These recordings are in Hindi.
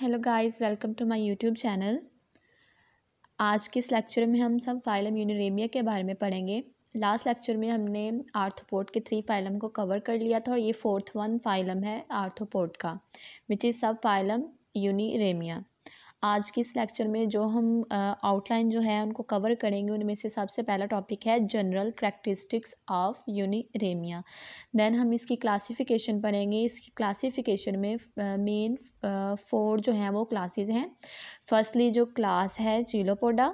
hello guys welcome to my YouTube channel आज के इस लेक्चर में हम सब फाइलम यूनिरेमिया के बारे में पढ़ेंगे लास्ट लेक्चर में हमने आर्थोपोर्ट के थ्री फाइलम को कवर कर लिया था और ये फोर्थ वन फाइलम है आर्थोपोर्ट का which is subphylum Uniramia आज के इस लेक्चर में जो हम आउटलाइन जो है उनको कवर करेंगे उनमें से सबसे पहला टॉपिक है general characteristics of Uniramia then हम इसकी क्लासिफिकेशन पढ़ेंगे इसकी क्लासिफिकेशन में मेन फोर जो हैं वो क्लासेस हैं फर्स्टली जो क्लास है Chilopoda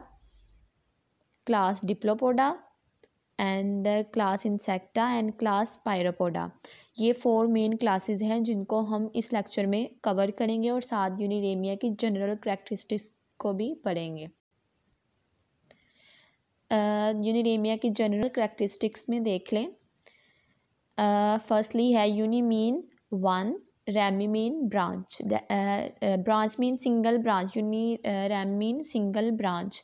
class Diplopoda and class Insecta and class Pauropoda ये फोर मेन क्लासेस हैं जिनको हम इस लेक्चर में कवर करेंगे और साथ यूनिरेमिया की जनरल करेक्टरिस्टिक्स को भी पढ़ेंगे यूनिरेमिया uh, की जनरल करेक्टरिस्टिक्स में देख लें फर्स्टली uh, है uni mean one rami mean branch branch mean single branch uni rami mean single branch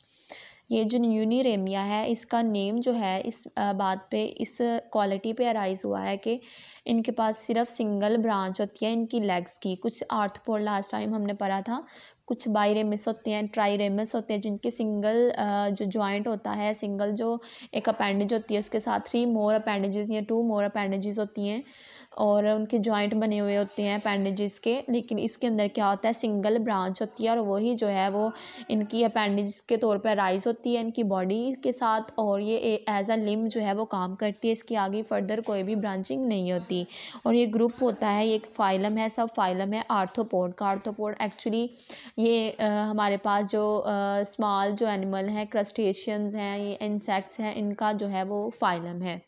ये जो यूनिरेमिया है इसका नेम जो है इस बात पे इस क्वालिटी पे अराइज़ हुआ है कि इनके पास सिर्फ सिंगल ब्रांच होती है इनकी लेग्स की कुछ पोल लास्ट टाइम हमने पढ़ा था कुछ बाईरेमिस होते हैं ट्राईरेमिस होते हैं जिनके सिंगल जो जॉइंट होता है सिंगल जो एक अपेंडेज होती है उसके साथ थ्री मोर अपेंडेज या टू मोर अपेंडेज होती हैं और उनके जॉइंट बने हुए होते हैं अपेंडेजेस के लेकिन इसके अंदर क्या होता है सिंगल ब्रांच होती है और वही जो है वो इनकी अपेंडिज के तौर पर राइज होती है इनकी बॉडी के साथ और ये एज अ लिम जो है वो काम करती है इसकी आगे फर्दर कोई भी ब्रांचिंग नहीं होती और ये ग्रुप होता है ये एक फाइलम है सब फाइलम है आर्थोपोड का आर्थोपोड एक्चुअली ये आ, हमारे पास जो स्मॉल जो एनिमल हैं क्रस्टेशियंस हैं ये इंसेक्ट्स हैं इनका जो है वो फाइलम है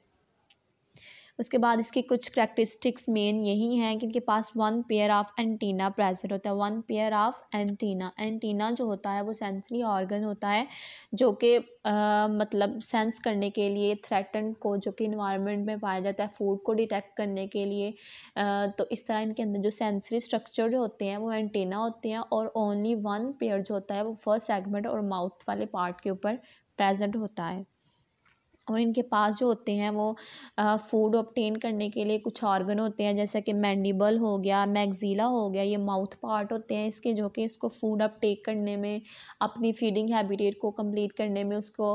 उसके बाद इसकी कुछ करेक्टरिस्टिक्स मेन यही हैं कि इनके पास one pair of antenna present होता है one pair of antenna antenna जो होता है वो सेंसरी ऑर्गन होता है जो कि मतलब सेंस करने के लिए थ्रेटन को जो कि इन्वायरमेंट में पाया जाता है फूड को डिटेक्ट करने के लिए आ, तो इस तरह इनके अंदर जो सेंसरी स्ट्रक्चर जो होते हैं वो एंटीना होते हैं और ओनली वन पेयर जो होता है वो फर्स्ट सेगमेंट और माउथ वाले पार्ट के ऊपर प्रेजेंट होता है और इनके पास जो होते हैं वो फूड ऑप्टेन करने के लिए कुछ ऑर्गन होते हैं जैसे कि मैंडिबल हो गया मैगजीला हो गया ये माउथ पार्ट होते हैं इसके जो कि इसको फूड अपटेक करने में अपनी फीडिंग हैबिटेट को कंप्लीट करने में उसको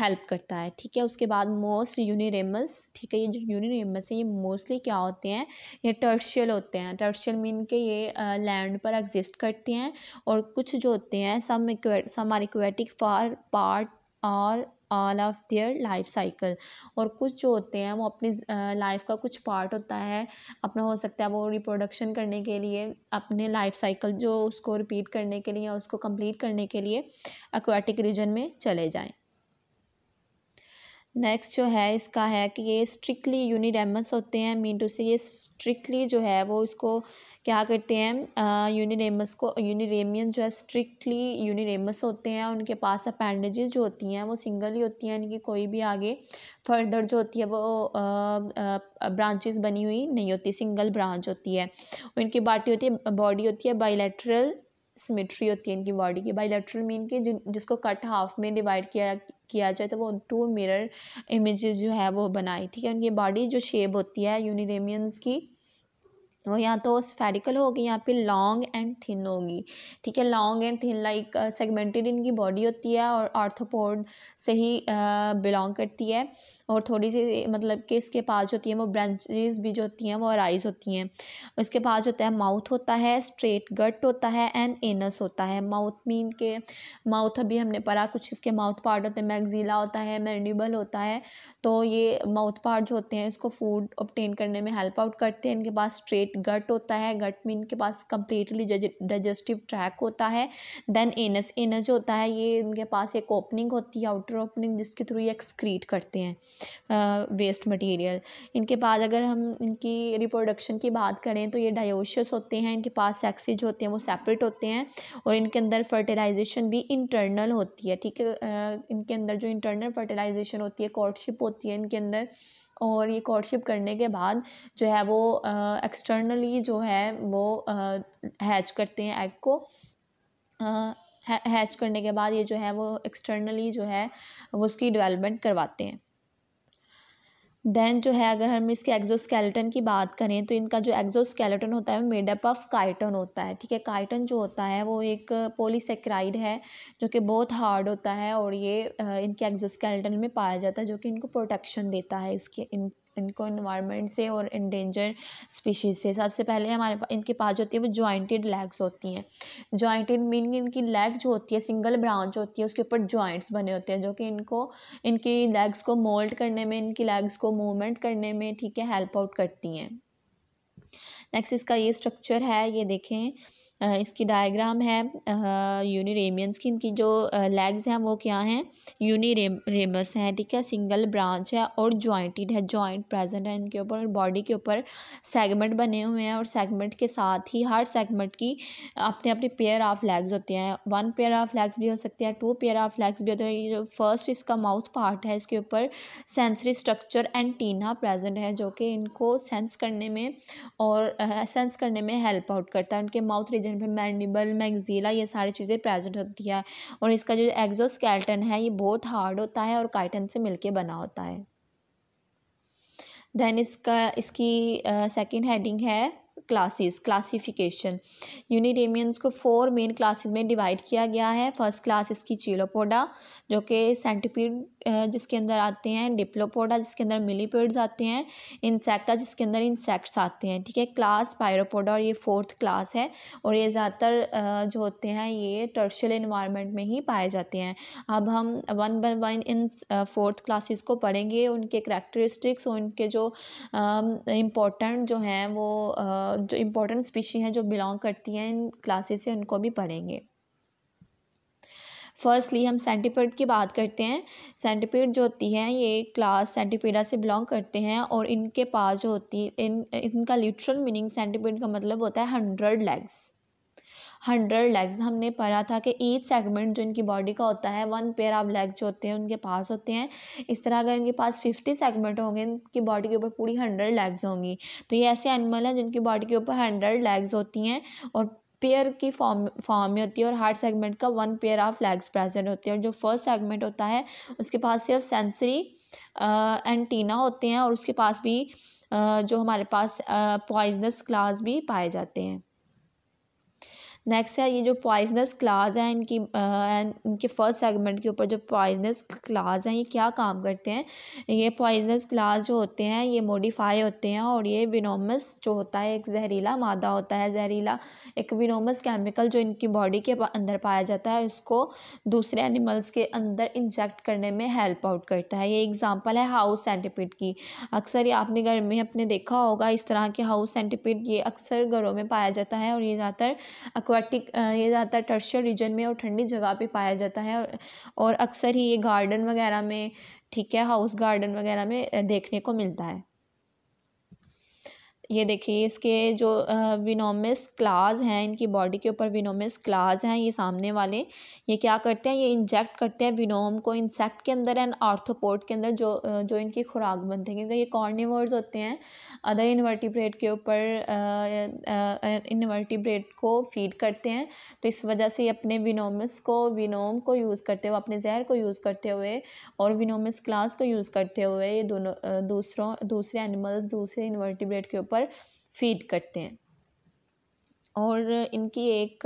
हेल्प करता है ठीक है उसके बाद मोस्ट यूनिरेमस ठीक है ये जो यूनिरेमस है ये मोस्टली क्या होते हैं ये टर्शियल होते हैं टर्शियल मीन के ये लैंड पर एग्जिस्ट करते हैं और कुछ जो होते हैं some some are aquatic for part और all of their life cycle और कुछ जो होते हैं वो अपनी लाइफ का कुछ पार्ट होता है अपना हो सकता है वो रिप्रोडक्शन करने के लिए अपने लाइफ साइकिल जो उसको रिपीट करने के लिए या उसको कंप्लीट करने के लिए एक्वाटिक रीजन में चले जाएं नेक्स्ट जो है इसका है कि ये स्ट्रिक्टली यूनिडेमस होते हैं मीन टू से ये स्ट्रिक्टली जो है वो इसको क्या करते हैं यूनिरेमस को यूनिरेमियन जो है स्ट्रिक्टली यूनिरेमस होते हैं उनके पास अपेंडेजेस जो होती हैं वो सिंगल ही होती हैं इनकी कोई भी आगे फर्दर जो होती है वो ब्रांचेस बनी हुई नहीं होती सिंगल ब्रांच होती है इनकी बाटी होती है बॉडी होती है बाइलेट्रल सिमेट्री होती है इनकी बॉडी की बाइलेट्रल मीन की जिन जिसको कट हाफ में डिवाइड किया किया जाए तो वो टू मिरर इमेजेस जो है वो बनाए ठीक है उनकी बॉडी जो शेप होती है यूनिरेमियंस की वो या तो स्फेरिकल होगी या फिर लॉन्ग एंड थिन होगी ठीक है long and thin like segmented इनकी बॉडी होती है और आर्थोपोड से ही बिलोंग uh, करती है और थोड़ी सी मतलब कि इसके पास जो होती है वो ब्रांचेस भी जो होती हैं वो अराइज होती हैं उसके पास होता है माउथ होता है स्ट्रेट गट होता है एंड एनस होता है माउथ मीन के माउथ अभी हमने पढ़ा कुछ इसके माउथ पार्ट होते हैं मैगजीला होता है मैंडिबल होता है तो ये माउथ पार्ट जो होते हैं इसको फूड ऑप्टेन करने में हेल्प आउट करते हैं इनके पास स्ट्रेट कंप्लीट गट होता है गट में इनके पास कम्प्लीटली डाइजेस्टिव ट्रैक होता है देन एनस एनस होता है ये इनके पास एक ओपनिंग होती है आउटर ओपनिंग जिसके थ्रू ये एक्सक्रीट करते हैं वेस्ट मटेरियल इनके बाद अगर हम इनकी रिप्रोडक्शन की बात करें तो ये डायोशियस होते हैं इनके पास सेक्सेज होते हैं वो सेपरेट होते हैं और इनके अंदर फर्टिलाइजेशन भी इंटरनल होती है ठीक है इनके अंदर जो इंटरनल फर्टिलाइजेशन होती है कॉर्डशिप होती है इनके अंदर और ये कॉर्डशिप करने के बाद जो है वो एक्सटर्नली जो है वो हैच करते हैं एग को हैच करने के बाद ये जो है वो एक्सटर्नली जो है वो उसकी डेवलपमेंट करवाते हैं दैन जो है अगर हम इसके एग्जोस्केलेटन की बात करें तो इनका जो एग्जोस्केलेटन होता है वो मेडअप ऑफ काइटन होता है ठीक है काइटन जो होता है वो एक पोलीसेक्राइड है जो कि बहुत हार्ड होता है और ये इनके एग्जोस्केलेटन में पाया जाता है जो कि इनको प्रोटेक्शन देता है इसके इन इनको इन्वायरमेंट से और इंडेंजर स्पीशीज़ से सबसे पहले हमारे पास इनके पास जो होती है वो जॉइंटेड लेग्स होती हैं जॉइंटेड मीन इनकी लेग जो होती है सिंगल ब्रांच होती है उसके ऊपर जॉइंट्स बने होते हैं जो कि इनको इनकी लेग्स को मोल्ड करने में इनकी लेग्स को मूवमेंट करने में ठीक है हेल्प आउट करती हैं नेक्स्ट इसका ये स्ट्रक्चर है ये देखें इसकी डायग्राम है यूनिरेमियंस की इनकी जो लेग्स हैं वो क्या हैं यूनिरेमस हैं ठीक है सिंगल ब्रांच है और जॉइंटेड है जॉइंट प्रेजेंट है इनके ऊपर और बॉडी के ऊपर सेगमेंट बने हुए हैं और सेगमेंट के साथ ही हर सेगमेंट की अपने अपने पेयर ऑफ लेग्स होते हैं वन पेयर ऑफ लेग्स भी हो सकते हैं टू पेयर ऑफ लेग्स भी होते हैं जो फर्स्ट इसका माउथ पार्ट है इसके ऊपर सेंसरी स्ट्रक्चर एंटीना प्रेजेंट है जो कि इनको सेंस करने में और सेंस करने में हेल्प आउट करता है उनके माउथ रीजन जिन पर मैंडिबल मैगजीला ये सारी चीज़ें प्रेजेंट होती है और इसका जो एग्जोस्केल्टन है ये बहुत हार्ड होता है और काइटन से मिलके बना होता है देन इसका इसकी सेकेंड uh, हेडिंग है क्लासेस क्लासिफिकेशन यूनिडेमियंस को फोर मेन क्लासेस में डिवाइड किया गया है फर्स्ट क्लास इसकी चीलोपोडा जो कि सेंटिपीड जिसके अंदर आते हैं डिप्लोपोडा जिसके अंदर मिलीपीड्स आते हैं इंसेक्टा जिसके अंदर इंसेक्ट्स आते हैं ठीक है क्लास पायरोपोडा और ये फोर्थ क्लास है और ये ज़्यादातर जो होते हैं ये टर्शल इन्वायरमेंट में ही पाए जाते हैं अब हम वन बाई वन इन फोर्थ क्लासेस को पढ़ेंगे उनके करेक्टरिस्टिक्स और उनके जो इम्पोर्टेंट जो हैं वो जो इम्पोर्टेंट स्पीशी हैं जो बिलोंग करती हैं इन क्लासेस से उनको भी पढ़ेंगे फर्स्टली हम सेंटिपेड की बात करते हैं सेंटिपेड जो होती है ये क्लास सेंटिपेडा से बिलोंग करते हैं और इनके पास जो होती इन इनका लिटरल मीनिंग सेंटिपेड का मतलब होता है हंड्रेड लेग्स हंड्रेड लेग्स हमने पढ़ा था कि ईच सेगमेंट जो इनकी बॉडी का होता है वन पेयर ऑफ लेग्स जो होते हैं उनके पास होते हैं इस तरह अगर इनके पास फिफ्टी सेगमेंट होंगे इनकी बॉडी के ऊपर पूरी हंड्रेड लेग्स होंगी तो ये ऐसे एनिमल हैं जिनकी बॉडी के ऊपर हंड्रेड लेग्स होती हैं और पेयर की फॉर्म फॉर्म में होती है और हार्ट सेगमेंट का one pair of legs present होते हैं और जो फर्स्ट सेगमेंट होता है उसके पास सिर्फ सेंसरी एंटीना होते हैं और उसके पास भी आ, जो हमारे पास पॉइजनस क्लास भी पाए जाते हैं नेक्स्ट है ये जो पॉइजनस क्लाज हैं इनकी एंड इनके फर्स्ट सेगमेंट के ऊपर जो पॉइजनस क्लाज हैं ये क्या काम करते हैं ये पॉइजनस क्लाज जो होते हैं ये मोडिफाई होते हैं और ये विनोमस जो होता है एक जहरीला मादा होता है जहरीला एक विनोमस केमिकल जो इनकी बॉडी के अंदर पाया जाता है उसको दूसरे एनिमल्स के अंदर इंजेक्ट करने में हेल्प आउट करता है ये एग्ज़ाम्पल है हाउस सेंटिपिड की अक्सर ये आपने घर में अपने देखा होगा इस तरह के हाउस सेंटिपिड ये अक्सर घरों में पाया जाता है और ये ज़्यादातर एक्वाटिक ये ज़्यादातर टर्शियल रीजन में और ठंडी जगह पे पाया जाता है और, और अक्सर ही ये गार्डन वगैरह में ठीक है हाउस गार्डन वगैरह में देखने को मिलता है ये देखिए इसके जो विनोमिस क्लाज हैं इनकी बॉडी के ऊपर विनोमिस क्लाज हैं ये सामने वाले ये क्या करते हैं ये इंजेक्ट करते हैं विनोम को इंसेक्ट के अंदर एंड आर्थोपोर्ट के अंदर जो जो इनकी खुराक बनते हैं क्योंकि ये कॉर्निवर्स होते हैं अदर इन्वर्टिब्रेट के ऊपर इन्वर्टिब्रेट को फीड करते हैं तो इस वजह से ये अपने विनोमिस को विनोम को यूज़ करते हुए अपने जहर को यूज़ करते हुए और विनोमिस क्लास को यूज़ करते हुए ये दोनों दूसरों दूसरे एनिमल्स दूसरे इन्वर्टिब्रेट के ऊपर पर फीड करते हैं और इनकी एक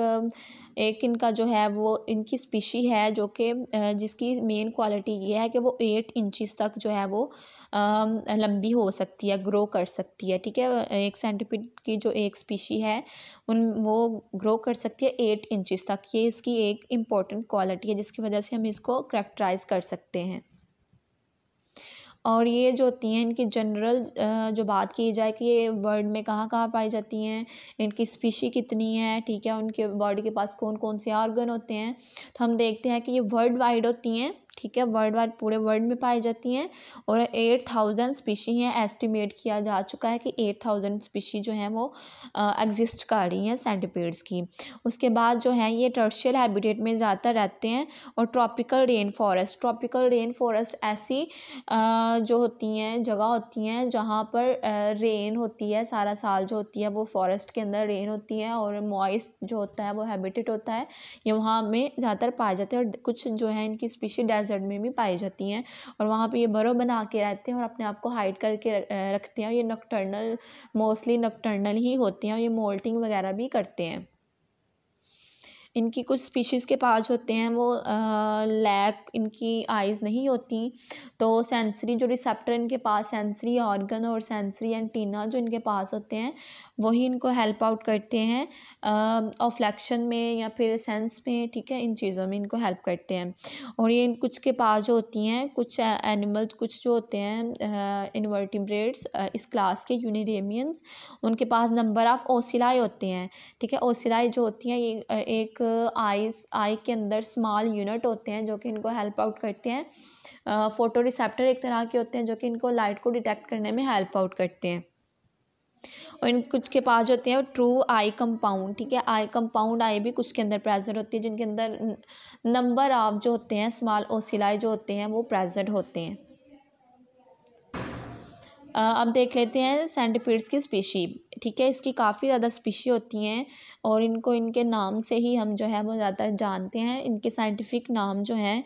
एक इनका जो है वो इनकी स्पीशी है जो कि जिसकी मेन क्वालिटी ये है कि वो एट इंचिस तक जो है वो लंबी हो सकती है ग्रो कर सकती है ठीक है एक सेंटिपिड की जो एक स्पीशी है उन वो ग्रो कर सकती है एट इंचिस तक ये इसकी एक इम्पॉर्टेंट क्वालिटी है जिसकी वजह से हम इसको करेक्टराइज कर सकते हैं और ये जो होती हैं इनकी जनरल जो बात की जाए कि ये वर्ल्ड में कहाँ कहाँ पाई जाती हैं इनकी स्पीशी कितनी है ठीक है उनके बॉडी के पास कौन कौन से ऑर्गन होते हैं तो हम देखते हैं कि ये वर्ल्ड वाइड होती हैं ठीक है वर्ल्ड वाइड पूरे वर्ल्ड में पाई जाती हैं और एट थाउजेंड स्पीशी हैं एस्टिमेट किया जा चुका है कि एट थाउजेंड स्पीशी जो हैं वो एग्जिस्ट कर रही हैं सेंटिपेड्स की उसके बाद जो है ये टर्शियल हैबिटेट में ज़्यादातर रहते हैं और tropical rain forest tropical rain forest ऐसी आ, जो होती हैं जगह होती हैं जहाँ पर आ, रेन होती है सारा साल जो होती है वो फॉरेस्ट के अंदर रेन होती है और मॉइस्ट जो होता है वो हैबिटेट होता है ये वहाँ में ज़्यादातर पाए जाते हैं और कुछ जो है इनकी स्पीशी डेजर्ट में भी पाई जाती हैं और वहाँ पे ये बरो बना के रहते हैं और अपने आप को हाइड करके रखते हैं ये नॉकटर्नल मोस्टली नॉकटर्नल ही होती हैं और ये मोल्टिंग वगैरह भी करते हैं इनकी कुछ स्पीशीज़ के पास होते हैं वो लैक इनकी आइज़ नहीं होती तो सेंसरी जो रिसेप्टर इनके पास सेंसरी ऑर्गन और सेंसरी एंटीना जो इनके पास होते हैं वही इनको हेल्प आउट करते हैं ऑफ्लैक्शन में या फिर सेंस में ठीक है इन चीज़ों में इनको हेल्प करते हैं और ये कुछ के पास जो होती हैं कुछ एनिमल्स कुछ जो होते हैं इन्वर्टिब्रेट्स इस क्लास के यूनिडेमियंस उनके पास नंबर ऑफ़ ओसिलाई होते हैं ठीक है ओसिलाई जो होती हैं ये एक आईज आई के अंदर स्मॉल यूनिट होते हैं जो कि इनको हेल्प आउट करते हैं फोटो रिसेप्टर एक तरह के होते हैं जो कि इनको लाइट को डिटेक्ट करने में हेल्प आउट करते हैं और इन कुछ के पास होते हैं ट्रू आई कंपाउंड ठीक है आई कंपाउंड आई भी कुछ के अंदर प्रेजेंट होती है जिनके अंदर नंबर ऑफ जो होते हैं स्मॉल ओसिलाई जो होते हैं वो प्रेजेंट होते हैं अब देख लेते हैं सेंटिपीड्स की स्पीशी ठीक है इसकी काफ़ी ज़्यादा स्पीशी होती हैं और इनको इनके नाम से ही हम जो है वो ज़्यादा जानते हैं इनके साइंटिफिक नाम जो हैं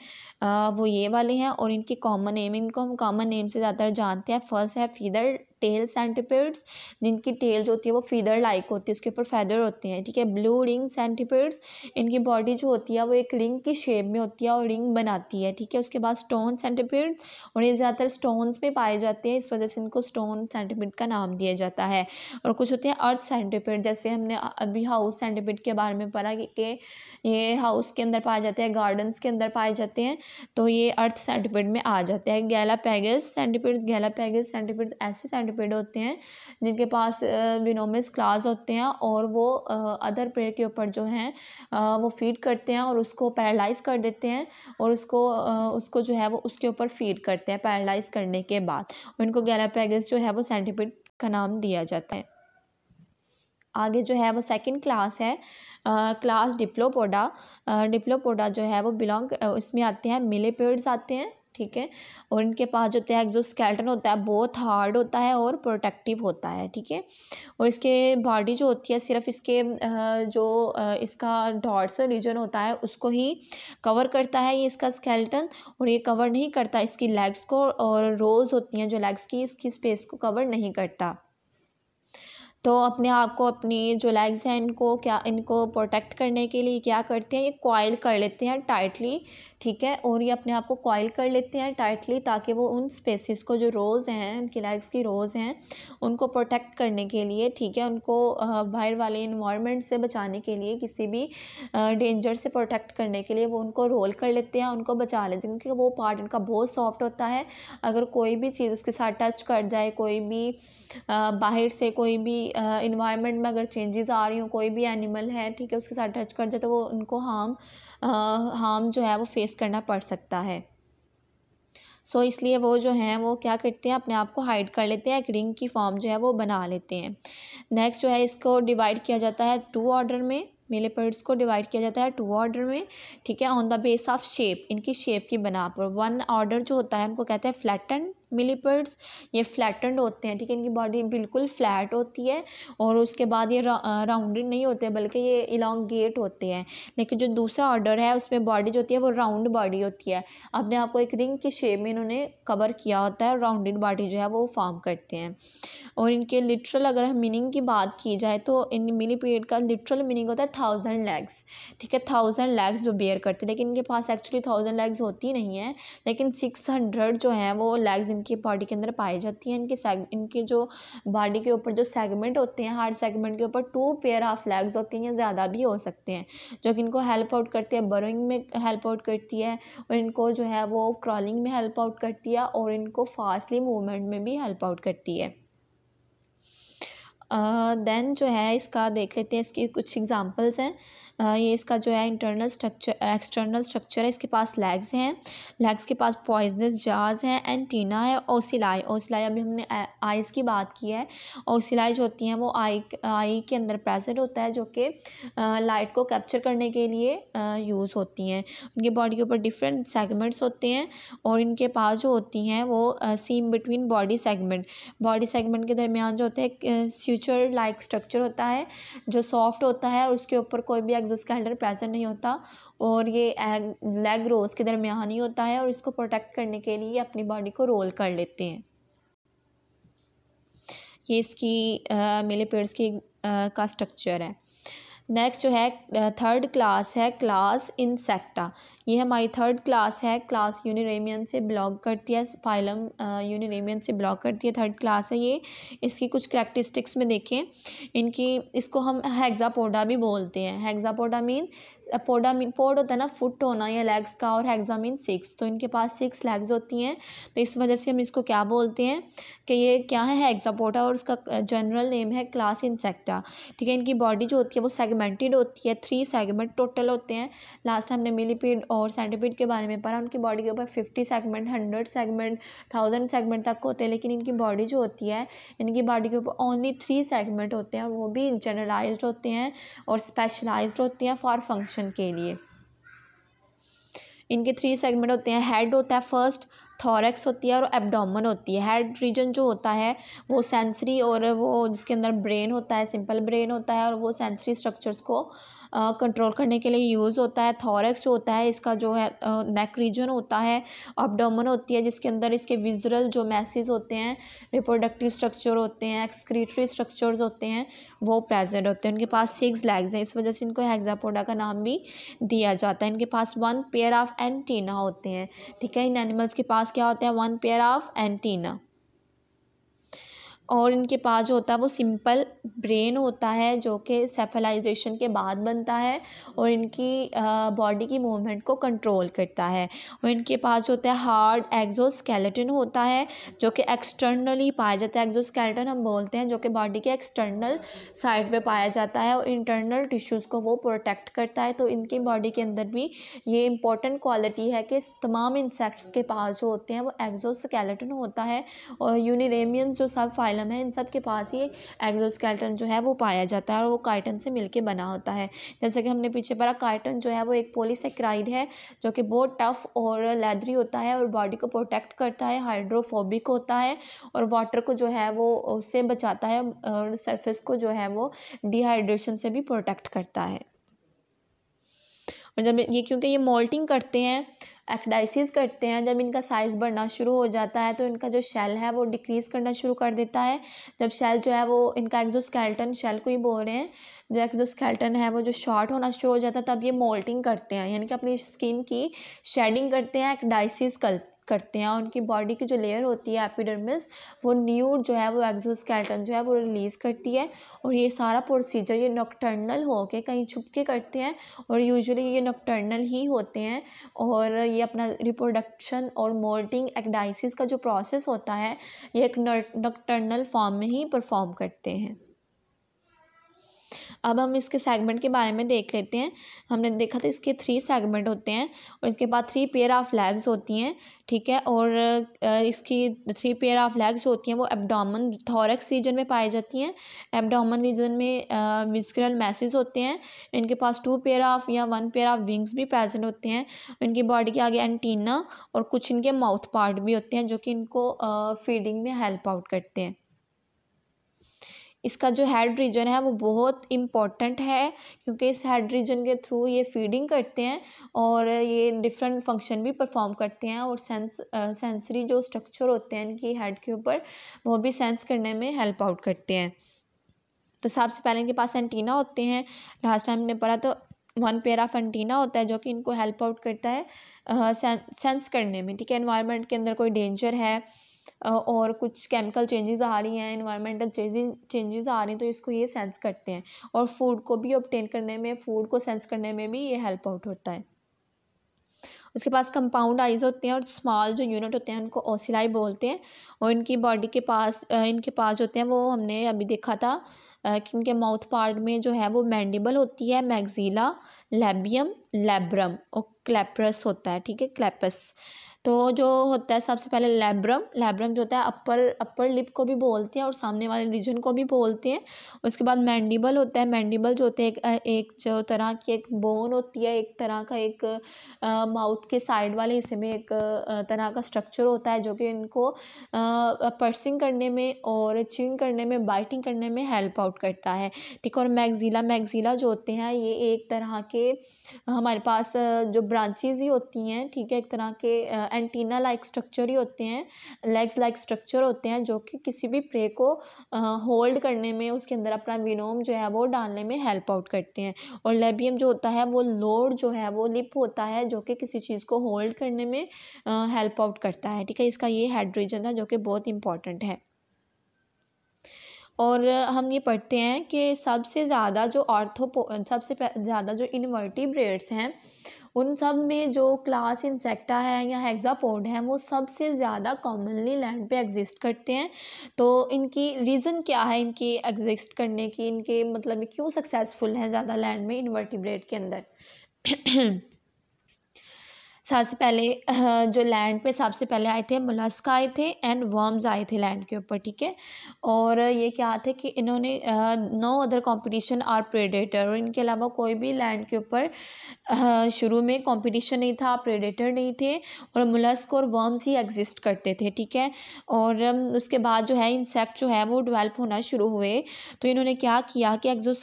वो ये वाले हैं और इनके कॉमन नेम इनको हम कॉमन नेम से ज़्यादातर जानते हैं फर्स्ट है फीदर टेल सेंटिपेड्स जिनकी टेल जो होती है वो फीदर लाइक होती है उसके ऊपर फैदर होते हैं ठीक है ब्लू रिंग सेंटिपेड्स इनकी बॉडी जो होती है वो एक रिंग की शेप में होती है और रिंग बनाती है ठीक है उसके बाद स्टोन सेंटिपेड और ये ज़्यादातर स्टोन्स में पाए जाते हैं इस वजह से इनको स्टोन सेंटिपेड का नाम दिया जाता है और कुछ होते हैं अर्थ सेंटिपेड जैसे हमने अभी हाउस हाउस सेंटिपिड के बारे में पढ़ा कि ये हाउस के अंदर पाए जाते हैं गार्डन्स के अंदर पाए जाते हैं तो ये अर्थ सेंटिपिड में आ जाते हैं गैलापैगस सेंटिपिड पैगस सेंटिपिड ऐसे सेंटिपिड होते हैं जिनके पास बिनोमिस क्लास होते हैं और वो अदर पेड़ के ऊपर जो हैं वो फीड करते हैं और उसको पैरालाइज कर देते हैं और उसको उसको जो है वो उसके ऊपर फीड करते हैं पैरालाइज करने के बाद उनको गैलापैगस जो है वो सेंटिपिड का नाम दिया जाता है आगे जो है वो सेकंड क्लास है आ, क्लास डिप्लोपोडा डिप्लोपोडा जो है वो बिलोंग इसमें आते हैं मिले पेड्स आते हैं ठीक है और इनके पास जो होता है जो स्केल्टन होता है बहुत हार्ड होता है और प्रोटेक्टिव होता है ठीक है और इसके बॉडी जो होती है सिर्फ इसके जो इसका डॉर्सल रीजन होता है उसको ही कवर करता है ये इसका स्केल्टन और ये कवर नहीं करता इसकी लेग्स को और रोज़ होती हैं जो लेग्स की इसकी स्पेस को कवर नहीं करता तो अपने आप को अपनी जो लेग्स हैं इनको क्या इनको प्रोटेक्ट करने के लिए क्या करते हैं ये कॉयल कर लेते हैं टाइटली ठीक है और ये अपने आप को कॉयल कर लेते हैं टाइटली ताकि वो उन स्पेसिस को जो रोज़ हैं उनकी लाइक्स की रोज़ हैं उनको प्रोटेक्ट करने के लिए ठीक है उनको बाहर वाले इन्वामेंट से बचाने के लिए किसी भी डेंजर से प्रोटेक्ट करने के लिए वो उनको रोल कर लेते हैं उनको बचा लेते हैं क्योंकि वो पार्ट उनका बहुत सॉफ्ट होता है अगर कोई भी चीज़ उसके साथ टच कर जाए कोई भी बाहर से कोई भी इन्वामेंट में अगर चेंजेस आ रही हो कोई भी एनिमल है ठीक है उसके साथ टच कर जाए तो वो उनको हार्म हार्म जो है वो फेस करना पड़ सकता है सो so, इसलिए वो जो हैं वो क्या करते हैं अपने आप को हाइड कर लेते हैं एक रिंग की फॉर्म जो है वो बना लेते हैं नेक्स्ट जो है इसको डिवाइड किया जाता है टू ऑर्डर में मेले पर्ड्स को डिवाइड किया जाता है टू ऑर्डर में ठीक है on the base of shape इनकी शेप की बना पर वन ऑर्डर जो होता है उनको कहते हैं फ्लैटन मिलीपर्ड्स ये फ्लैटनड होते हैं ठीक है इनकी बॉडी बिल्कुल फ्लैट होती है और उसके बाद ये राउंडेड नहीं होते बल्कि ये इलांगेट होते हैं लेकिन जो दूसरा ऑर्डर है उसमें बॉडी जो होती है वो राउंड बॉडी होती है अपने आप को एक रिंग की शेप में इन्होंने कवर किया होता है और राउंडेड बॉडी जो है वो फॉर्म करते हैं और इनके लिटरल अगर मीनिंग की बात की जाए तो इन मिलीपीड का लिटरल मीनिंग होता है थाउजेंड लैग्स ठीक है थाउजेंड लैग्स जो बेयर करते हैं लेकिन इनके पास एक्चुअली थाउजेंड लैग्स होती नहीं है लेकिन सिक्स हंड्रेड जो है वो लैग्स इनकी बॉडी के अंदर पाई जाती है इनके इनके जो बॉडी के ऊपर जो सेगमेंट होते हैं हार्ट सेगमेंट के ऊपर टू पेयर ऑफ लेग्स होती हैं या ज़्यादा भी हो सकते हैं जो कि इनको हेल्प आउट करती है बरोइंग में हेल्प आउट करती है और इनको जो है वो क्रॉलिंग में हेल्प आउट करती है और इनको फास्टली मूवमेंट में भी हेल्प आउट करती है देन uh, जो है इसका देख लेते हैं इसकी कुछ एग्जांपल्स हैं ये इसका जो है इंटरनल स्ट्रक्चर एक्सटर्नल स्ट्रक्चर है इसके पास लेग्स हैं लेग्स के पास पॉइजनस जार्स हैं एंटीना है ओसिलाई ओसिलाई अभी हमने आइज़ की बात की है ओसिलाई जो होती हैं वो आई आई के अंदर प्रेजेंट होता है जो कि लाइट को कैप्चर करने के लिए यूज़ होती हैं उनके बॉडी के ऊपर डिफरेंट सेगमेंट्स होते हैं और इनके पास जो होती हैं वो seam between body segment body segment के दरमियान जो होते हैं स्यूचर लाइक स्ट्रक्चर होता है जो सॉफ्ट होता है और उसके ऊपर कोई भी टाइम्स तो उसका हेल्डर प्रेजेंट नहीं होता और ये एग लेग रोज़ के दरमियान ही होता है और इसको प्रोटेक्ट करने के लिए अपनी बॉडी को रोल कर लेते हैं ये इसकी मेले पेड़ की आ, का स्ट्रक्चर है नेक्स्ट जो है थर्ड क्लास है क्लास इंसेक्टा ये हमारी थर्ड क्लास है क्लास यूनिरेमियन से बिलोंग करती है फाइलम यूनिरेमियन से बिलोंग करती है थर्ड क्लास है ये इसकी कुछ करेक्टिस्टिक्स में देखें इनकी इसको हम हैग्जापोडा भी बोलते हैं हैग्जापोडा मीन पोडा मीन पोड होता है ना फुट होना या लेग्स का और हेग्जा मीन सिक्स तो इनके पास सिक्स लेग्स होती हैं तो इस वजह से हम इसको क्या बोलते हैं कि ये क्या है हेग्जापोडा और उसका जनरल नेम है क्लास इंसेक्टा ठीक है इनकी बॉडी जो होती है वो सेगमेंटेड होती है थ्री सेगमेंट टोटल होते हैं लास्ट हमने मिलीपीड और सेंटीपीड के बारे में पढ़ा उनकी बॉडी के ऊपर fifty segment hundred segment thousand segment तक होते हैं लेकिन इनकी बॉडी जो होती है इनकी बॉडी के ऊपर ओनली थ्री सेगमेंट होते हैं और वो भी जनरलाइज होते हैं और स्पेशलाइज होते हैं फॉर फंक्शन के लिए इनके थ्री सेगमेंट होते हैं हेड होता है फर्स्ट थॉरेक्स होती है और एब्डोमन होती है हेड रीजन जो होता है वो सेंसरी और वो जिसके अंदर ब्रेन होता है सिंपल ब्रेन होता है और वो सेंसरी स्ट्रक्चर्स को कंट्रोल करने के लिए यूज़ होता है थॉरेक्स होता है इसका जो है नेक रीजन होता है अपडोमन होती है जिसके अंदर इसके विजरल जो मैसेज होते हैं रिप्रोडक्टिव स्ट्रक्चर होते हैं एक्सक्रीटरी स्ट्रक्चर्स होते हैं वो प्रेजेंट होते हैं उनके पास सिक्स लैग्स हैं इस वजह से इनको हेग्जापोडा का नाम भी दिया जाता है इनके पास वन पेयर ऑफ एंटीना होते हैं ठीक है इन एनिमल्स के पास क्या होता है वन पेयर ऑफ एंटीना और इनके पास जो होता है वो सिंपल ब्रेन होता है जो कि सेफलाइजेशन के बाद बनता है और इनकी बॉडी की मूवमेंट को कंट्रोल करता है और इनके पास जो होता है हार्ड एक्जोस्केलेटन होता है जो कि एक्सटर्नली पाया जाता है एक्जोस्केलेटन हम बोलते हैं जो कि बॉडी के एक्सटर्नल साइड पे पाया जाता है और इंटरनल टिश्यूज़ को वो प्रोटेक्ट करता है तो इनकी बॉडी के अंदर भी ये इंपॉर्टेंट क्वालिटी है कि तमाम इंसेक्ट्स के पास जो होते हैं वो एक्जोस्केलेटन होता है और यूनिरेमियन जो सब फाइल कॉलम है इन सब के पास ही एग्जोस्केल्टन जो है वो पाया जाता है और वो काइटन से मिलके बना होता है जैसे कि हमने पीछे पढ़ा काइटन जो है वो एक पोलीसेक्राइड है जो कि बहुत टफ और लेदरी होता है और बॉडी को प्रोटेक्ट करता है हाइड्रोफोबिक होता है और वाटर को जो है वो उससे बचाता है और सरफेस को जो है वो डिहाइड्रेशन से भी प्रोटेक्ट करता है और जब ये क्योंकि ये मोल्टिंग करते हैं एक्डाइसिस करते हैं जब इनका साइज़ बढ़ना शुरू हो जाता है तो इनका जो शेल है वो डिक्रीज़ करना शुरू कर देता है जब शेल जो है वो इनका एक्जोस्केल्टन शेल को ही बोल रहे हैं जो एक्जोस्केल्टन है वो जो शॉर्ट होना शुरू हो जाता है तब ये मोल्टिंग करते हैं यानी कि अपनी स्किन की शेडिंग करते हैं एक्डाइसिस करते हैं और उनकी बॉडी की जो लेयर होती है एपिडर्मिस वो न्यू जो है वो एक्जोस्केल्टन जो है वो रिलीज़ करती है और ये सारा प्रोसीजर ये नॉक्टर्नल होके कहीं छुप के करते हैं और यूजुअली ये नॉक्टर्नल ही होते हैं और ये अपना रिप्रोडक्शन और मोल्टिंग एक्डाइसिस का जो प्रोसेस होता है ये एक नॉक्टर्नल फॉर्म में ही परफॉर्म करते हैं अब हम इसके सेगमेंट के बारे में देख लेते हैं हमने देखा था इसके थ्री सेगमेंट होते हैं और इसके बाद थ्री पेयर ऑफ लेग्स होती हैं ठीक है और इसकी थ्री पेयर ऑफ लेग्स होती हैं वो एबडामन थॉरक्स रीजन में पाई जाती हैं एबडामन रीजन में विस्करल मैसेज होते हैं इनके पास टू पेयर ऑफ या वन पेयर ऑफ विंग्स भी प्रेजेंट होते हैं इनकी बॉडी के आगे एंटीना और कुछ इनके माउथ पार्ट भी होते हैं जो कि इनको फीडिंग में हेल्प आउट करते हैं इसका जो हेड रीजन है वो बहुत इम्पॉर्टेंट है क्योंकि इस हेड रीजन के थ्रू ये फीडिंग करते हैं और ये डिफरेंट फंक्शन भी परफॉर्म करते हैं और सेंस सेंसरी जो स्ट्रक्चर होते हैं इनकी हेड के ऊपर वो भी सेंस करने में हेल्प आउट करते हैं तो सबसे पहले इनके पास एंटीना होते हैं लास्ट टाइम ने पढ़ा तो वन पेयर ऑफ एंटीना होता है जो कि इनको हेल्प आउट करता है सेंस करने में ठीक है इन्वायरमेंट के अंदर कोई डेंजर है और कुछ केमिकल चेंजेस आ रही हैं इन्वायरमेंटल चेंजेस आ रही हैं तो इसको ये सेंस करते हैं और फूड को भी ऑप्टेन करने में फूड को सेंस करने में भी ये हेल्प आउट होता है उसके पास कंपाउंड आइज़ होते हैं और स्मॉल जो यूनिट होते हैं उनको ओसिलाई बोलते हैं और इनकी बॉडी के पास इनके पास होते हैं वो हमने अभी देखा था कि इनके माउथ पार्ट में जो है वो मैंडिबल होती है मैगजीला लेबियम लेब्रम और क्लेप्रस होता है ठीक है क्लैपस तो जो होता है सबसे पहले लैब्रम लैब्रम जो होता है अपर अपर लिप को भी बोलते हैं और सामने वाले रीजन को भी बोलते हैं उसके बाद मैंडिबल होता है मैंडिबल जो होते हैं एक, एक जो तरह की एक बोन होती है एक तरह का एक माउथ के साइड वाले हिस्से में एक तरह का स्ट्रक्चर होता है जो कि इनको पर्सिंग करने में और चिंग करने में बाइटिंग करने में हेल्प आउट करता है ठीक और मैगजीला मैगजीला जो होते हैं ये एक तरह के हमारे पास जो ब्रांचेज ही होती हैं ठीक है एक तरह के एंटीना लाइक स्ट्रक्चर ही होते हैं लेग्स लाइक स्ट्रक्चर होते हैं जो कि किसी भी प्रे को होल्ड करने में उसके अंदर अपना विनोम जो है वो डालने में हेल्प आउट करते हैं और लेबियम जो होता है वो लोड जो है वो लिप होता है जो कि किसी चीज़ को होल्ड करने में हेल्प आउट करता है ठीक है इसका ये हेड रीजन था जो कि बहुत इंपॉर्टेंट है और हम ये पढ़ते हैं कि सबसे ज़्यादा जो ऑर्थोपो सबसे ज़्यादा जो इन्वर्टिब्रेट्स हैं उन सब में जो क्लास इंसेक्टा है या हेक्सापोड है वो सबसे ज़्यादा कॉमनली लैंड पे एग्जिस्ट करते हैं तो इनकी रीज़न क्या है इनकी एग्जिस्ट करने की इनके मतलब क्यों सक्सेसफुल हैं ज़्यादा लैंड में इन्वर्टिब्रेट के अंदर सबसे पहले जो लैंड पे सबसे पहले आए थे मलस्क आए थे एंड वर्म्स आए थे लैंड के ऊपर ठीक है और ये क्या था कि इन्होंने no other competition or predator और इनके अलावा कोई भी लैंड के ऊपर शुरू में कंपटीशन नहीं था प्रेडेटर नहीं थे और मलस्क और वर्म्स ही एग्जिस्ट करते थे ठीक है और उसके बाद जो है इंसेक्ट जो है वो डिवेल्प होना शुरू हुए तो इन्होंने क्या किया कि एक्जो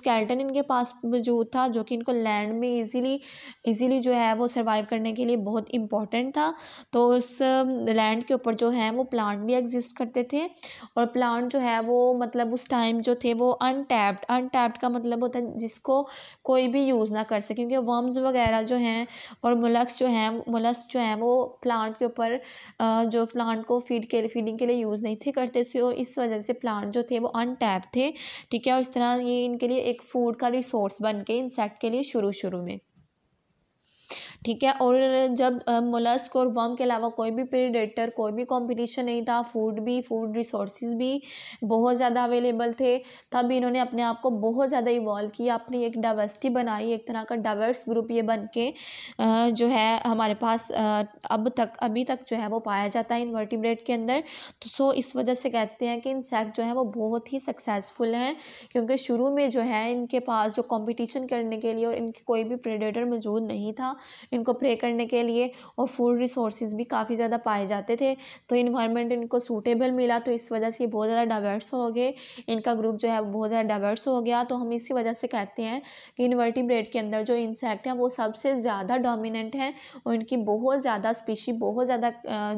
इनके पास मौजूद था जो कि इनको लैंड में ईज़िली ईज़िली जो है वो सर्वाइव करने के लिए बहुत बहुत इम्पॉर्टेंट था तो उस लैंड के ऊपर जो है वो प्लांट भी एग्जिस्ट करते थे और प्लांट जो है वो मतलब उस टाइम जो थे वो अनटैप्ड अनटैप्ड का मतलब होता है जिसको कोई भी यूज़ ना कर सके क्योंकि वर्म्स वगैरह जो हैं और मुलक्स जो हैं मुलक्स जो हैं वो प्लांट के ऊपर जो प्लांट को फीड के फीडिंग के लिए यूज़ नहीं थे करते सो इस वजह से प्लांट जो थे वो अनटैप थे ठीक है और इस तरह ये इनके लिए एक फूड का रिसोर्स बन के इंसेक्ट के लिए शुरू शुरू में ठीक है और जब मोलस्क और वर्म के अलावा कोई भी प्रीडेटर कोई भी कॉम्पिटिशन नहीं था फूड भी फूड रिसोर्स भी बहुत ज़्यादा अवेलेबल थे तब इन्होंने अपने आप को बहुत ज़्यादा इवॉल्व किया अपनी एक डाइवर्सिटी बनाई एक तरह का डाइवर्स ग्रुप ये बन के जो है हमारे पास अब तक अभी तक जो है वो पाया जाता है इन्वर्टिब्रेट के अंदर तो सो इस वजह से कहते हैं कि इंसेक्ट जो है वो बहुत ही सक्सेसफुल हैं क्योंकि शुरू में जो है इनके पास जो कॉम्पिटिशन करने के लिए और इनके कोई भी प्रेडेटर मौजूद नहीं था इनको प्रे करने के लिए और फूड रिसोर्सेज भी काफ़ी ज़्यादा पाए जाते थे तो इन्वायरमेंट इनको सूटेबल मिला तो इस वजह से ये बहुत ज़्यादा डाइवर्स हो गए इनका ग्रुप जो है बहुत ज़्यादा डाइवर्स हो गया तो हम इसी वजह से कहते हैं कि इन्वर्टिब्रेट के अंदर जो इंसेक्ट हैं वो सबसे ज़्यादा डोमिनेंट हैं और इनकी बहुत ज़्यादा स्पीशी बहुत ज़्यादा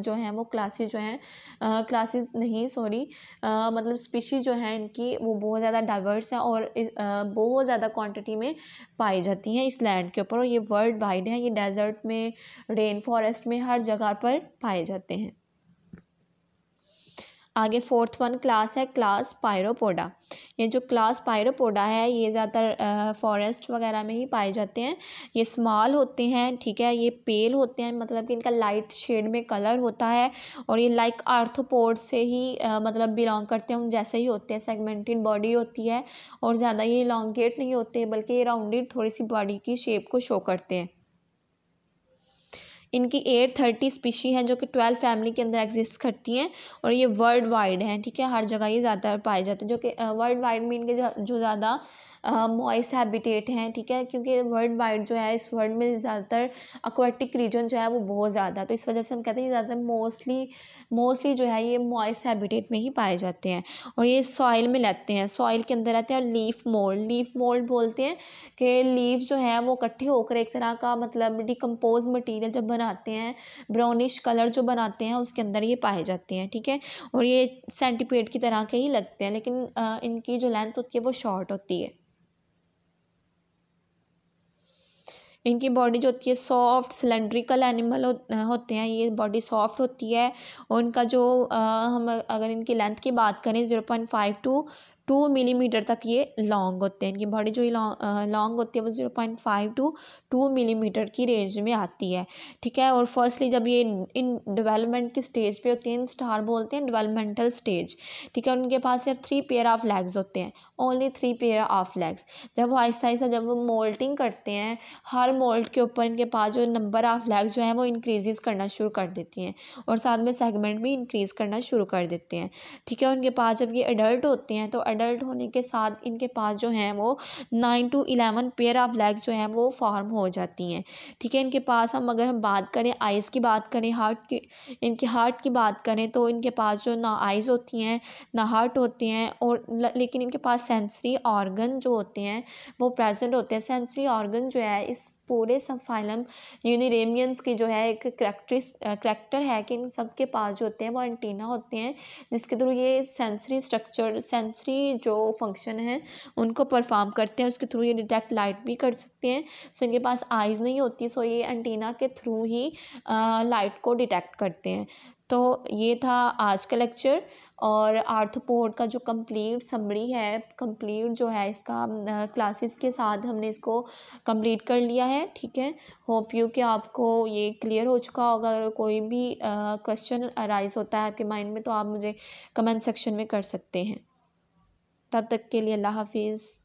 जो है वो क्लासेज जो हैं क्लासेज नहीं सॉरी मतलब स्पीशी जो है इनकी वो बहुत ज़्यादा डाइवर्स है और बहुत ज़्यादा क्वान्टिटी में पाई जाती हैं इस लैंड के ऊपर और ये वर्ल्ड वाइड है ये डेजर्ट में रेन फॉरेस्ट में हर जगह पर पाए जाते हैं आगे फोर्थ वन क्लास है क्लास पायरोपोडा ये जो क्लास पायरोपोडा है ये ज़्यादातर फॉरेस्ट वगैरह में ही पाए जाते हैं ये स्मॉल होते हैं ठीक है ये पेल होते हैं मतलब कि इनका लाइट शेड में कलर होता है और ये लाइक आर्थोपोड से ही आ, मतलब बिलोंग करते हैं उन जैसे ही होते हैं सेगमेंटेड बॉडी होती है और ज़्यादा ये लॉन्गेट नहीं होते बल्कि ये राउंडेड थोड़ी सी बॉडी की शेप को शो करते हैं इनकी एट थर्टी स्पीशी हैं जो कि ट्वेल्व फैमिली के अंदर एग्जिस्ट करती हैं और ये वर्ल्ड वाइड हैं ठीक है हर जगह ये ज़्यादातर पाए जाते हैं जो कि वर्ल्ड वाइड में इनके जो ज़्यादा मॉइस्ट हैबिटेट हैं ठीक है क्योंकि वर्ल्ड वाइड जो है इस वर्ल्ड में ज़्यादातर अक्वाटिक रीजन जो है वो बहुत ज़्यादा तो इस वजह से हम कहते हैं ज़्यादातर मोस्टली मोस्टली जो है ये मॉइस्ट हैबिटेट में ही पाए जाते हैं और ये सॉइल में रहते हैं सॉइल के अंदर रहते हैं और लीफ मोल्ड लीफ मोल्ड बोलते हैं कि लीफ जो है वो इकट्ठे होकर एक तरह का मतलब डिकम्पोज मटीरियल जब बनाते हैं ब्राउनिश कलर जो बनाते हैं उसके अंदर ये पाए जाते हैं ठीक है और ये सेंटीपेड की तरह के ही लगते हैं लेकिन इनकी जो लेंथ होती है वो शॉर्ट होती है इनकी बॉडी जो होती है सॉफ्ट सिलेंड्रिकल एनिमल हो, होते हैं ये बॉडी सॉफ्ट होती है और उनका जो आ, हम अगर इनकी लेंथ की बात करें zero point five to two millimetre तक ये लॉन्ग होते हैं इनकी बॉडी जो ये लॉन्ग होती है वो zero point five to two millimetre की रेंज में आती है ठीक है और फर्स्टली जब ये इन डेवलपमेंट की स्टेज पे होती हैं स्टार बोलते हैं डेवलपमेंटल स्टेज ठीक है उनके पास सिर्फ थ्री पेयर ऑफ लेग्स होते हैं only three pair of legs जब वो आहिस्ता आहिस्ता जब वो मोल्टिंग करते हैं हर मोल्ट के ऊपर इनके पास जो नंबर ऑफ लेग्स जो है वो इंक्रीजेस करना शुरू कर देती हैं और साथ में सेगमेंट भी इंक्रीज़ करना शुरू कर देते हैं ठीक है उनके पास जब ये एडल्ट होते हैं तो एडल्ट होने के साथ इनके पास जो हैं वो nine to eleven pair of leg जो हैं वो फॉर्म हो जाती हैं ठीक है इनके पास हम अगर हम बात करें आइज़ की बात करें हार्ट की इनके हार्ट की बात करें तो इनके पास जो ना आइज़ होती हैं ना हार्ट होते हैं और लेकिन इनके पास सेंसरी ऑर्गन जो होते हैं वो प्रेजेंट होते हैं सेंसरी ऑर्गन जो है इस पूरे सब फाइलम यूनिरेमियंस की जो है एक करेक्टरिस करेक्टर है कि इन सब के पास जो होते हैं वो एंटीना होते हैं जिसके थ्रू ये सेंसरी स्ट्रक्चर सेंसरी जो फंक्शन है उनको परफॉर्म करते हैं उसके थ्रू ये डिटेक्ट लाइट भी कर सकते हैं सो इनके पास आइज़ नहीं होती सो ये एंटीना के थ्रू ही लाइट को डिटेक्ट करते हैं तो ये था आज का लेक्चर और आर्थपोर्ट का जो कंप्लीट समरी है कंप्लीट जो है इसका क्लासेस के साथ हमने इसको कंप्लीट कर लिया है ठीक है होप यू कि आपको ये क्लियर हो चुका होगा अगर कोई भी क्वेश्चन अराइज होता है आपके माइंड में तो आप मुझे कमेंट सेक्शन में कर सकते हैं तब तक के लिए अल्लाह हाफिज़